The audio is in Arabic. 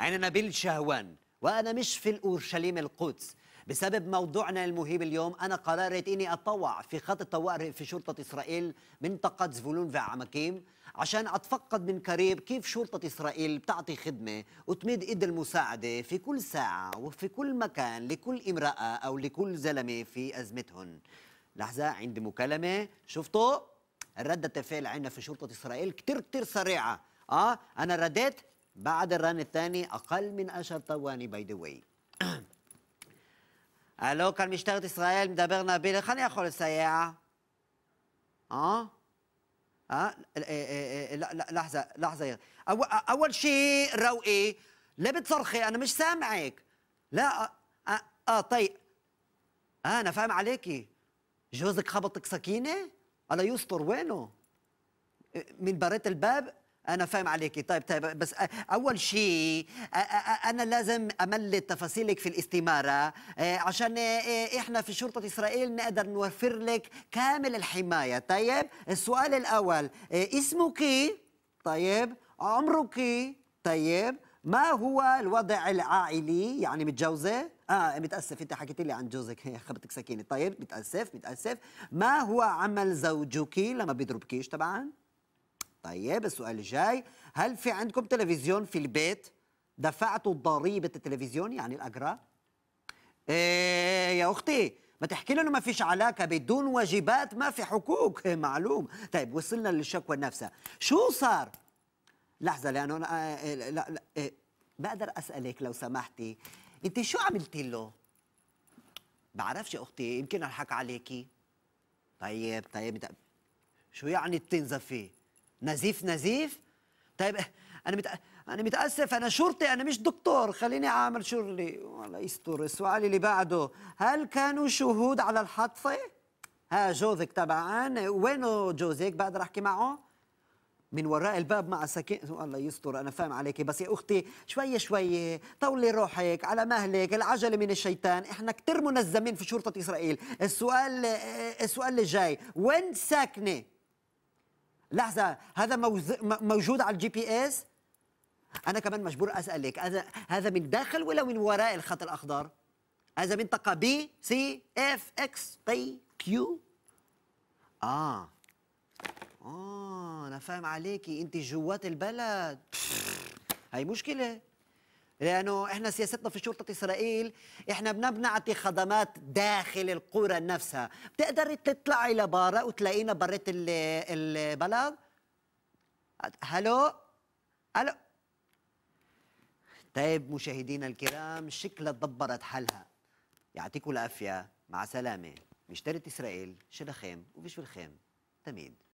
انا نبيل شهوان وأنا مش في الأورشليم القدس بسبب موضوعنا المهم اليوم أنا قررت إني أتطوع في خط الطوارئ في شرطة إسرائيل منطقة زفولون وعمكيم عشان أتفقد من قريب كيف شرطة إسرائيل بتعطي خدمة وتمد إيد المساعدة في كل ساعة وفي كل مكان لكل امرأة أو لكل زلمة في أزمتهم لحظة عندي مكالمة شفتوا ردة الفعل عندنا في شرطة إسرائيل كتير كتير سريعة آه أنا رديت بعد الران الثاني اقل من 10 ثواني باي ذا واي الو كان משטרת اسرائيل مدبر نبيل איך اقول יכול לסייע? אה? لحظة لحظة أول شيء روقي ليه بتصرخي؟ أنا مش سامعك لا آه, آه طيب آه أنا فاهم عليكي جوزك خبطك سكينة؟ الله يستر وينه؟ من بريت الباب؟ انا فاهم عليكي طيب طيب بس آه، اول شيء آه، آه، انا لازم امل تفاصيلك في الاستماره عشان احنا في شرطه اسرائيل نقدر نوفر لك كامل الحمايه طيب السؤال الاول اسمك طيب عمرك طيب ما هو الوضع العائلي يعني متجوزه اه متاسف انت حكيت لي عن جوزك خبطك سكينه طيب متاسف متاسف ما هو عمل زوجك لما بيضربكيش طبعا طيب السؤال الجاي هل في عندكم تلفزيون في البيت دفعتوا ضريبه التلفزيون يعني الاجره إيه يا اختي ما تحكي لنا ما فيش علاقه بدون واجبات ما في حقوق معلوم طيب وصلنا للشكوى نفسها شو صار لحظه لانه انا إيه، لا لا, لا إيه، بقدر اسالك لو سمحتي انت شو عملتي له بعرفش يا اختي يمكن الحق عليكي طيب طيب شو يعني بتنزفي نزيف نزيف طيب انا مت... انا متاسف انا شرطي انا مش دكتور خليني اعمل شغلي والله يستر السؤال اللي بعده هل كانوا شهود على الحادثه ها جوزك طبعا وينه جوزك بقدر احكي معه من وراء الباب مع سكين الله يستر انا فاهم عليك بس يا اختي شوي شوي طولي روحك على مهلك العجله من الشيطان احنا كثير منزمين في شرطه اسرائيل السؤال السؤال اللي جاي وين ساكنه لحظه هذا موجود على الجي بي اس انا كمان مجبور اسالك هذا هذا من داخل ولا من وراء الخط الاخضر هذا منطقه بي سي اف اكس بي كيو اه اه انا فاهم عليكي انت جوات البلد هاي مشكله لانه احنا سياستنا في شرطه اسرائيل احنا بنعطي خدمات داخل القرى نفسها بتقدر تطلعي لبرا وتلاقينا بريت البلد هلو الو طيب مشاهدينا الكرام شكلها دبرت حالها يعطيكم العافيه مع سلامه مشتري اسرائيل شلخيم وبشبل الخيم تميد